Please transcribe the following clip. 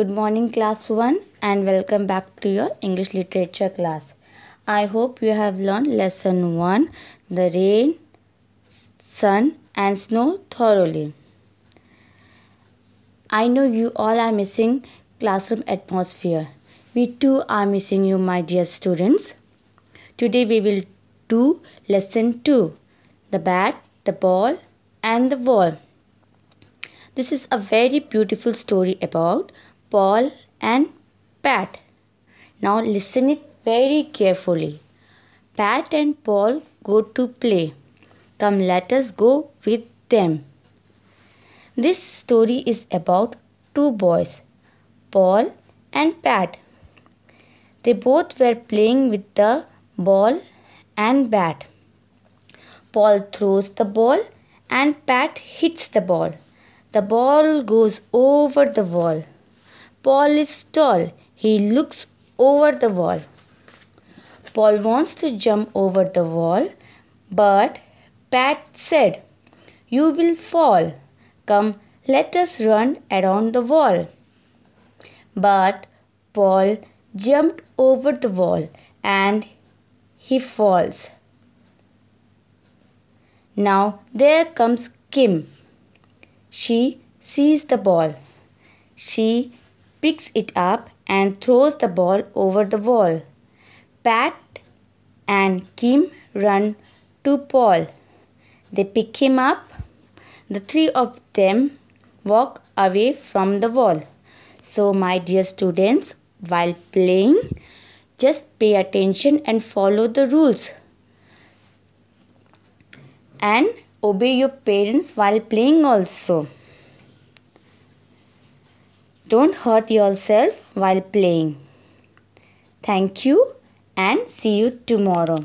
Good morning class 1 and welcome back to your English literature class. I hope you have learned lesson 1 the rain, sun and snow thoroughly. I know you all are missing classroom atmosphere. We too are missing you my dear students. Today we will do lesson 2 the bat, the ball and the wall. This is a very beautiful story about Paul and Pat. Now listen it very carefully. Pat and Paul go to play. Come let us go with them. This story is about two boys, Paul and Pat. They both were playing with the ball and bat. Paul throws the ball and Pat hits the ball. The ball goes over the wall. Paul is tall. He looks over the wall. Paul wants to jump over the wall, but Pat said, You will fall. Come, let us run around the wall. But Paul jumped over the wall and he falls. Now there comes Kim. She sees the ball. She picks it up and throws the ball over the wall. Pat and Kim run to Paul. They pick him up. The three of them walk away from the wall. So, my dear students, while playing, just pay attention and follow the rules. And obey your parents while playing also. Don't hurt yourself while playing. Thank you and see you tomorrow.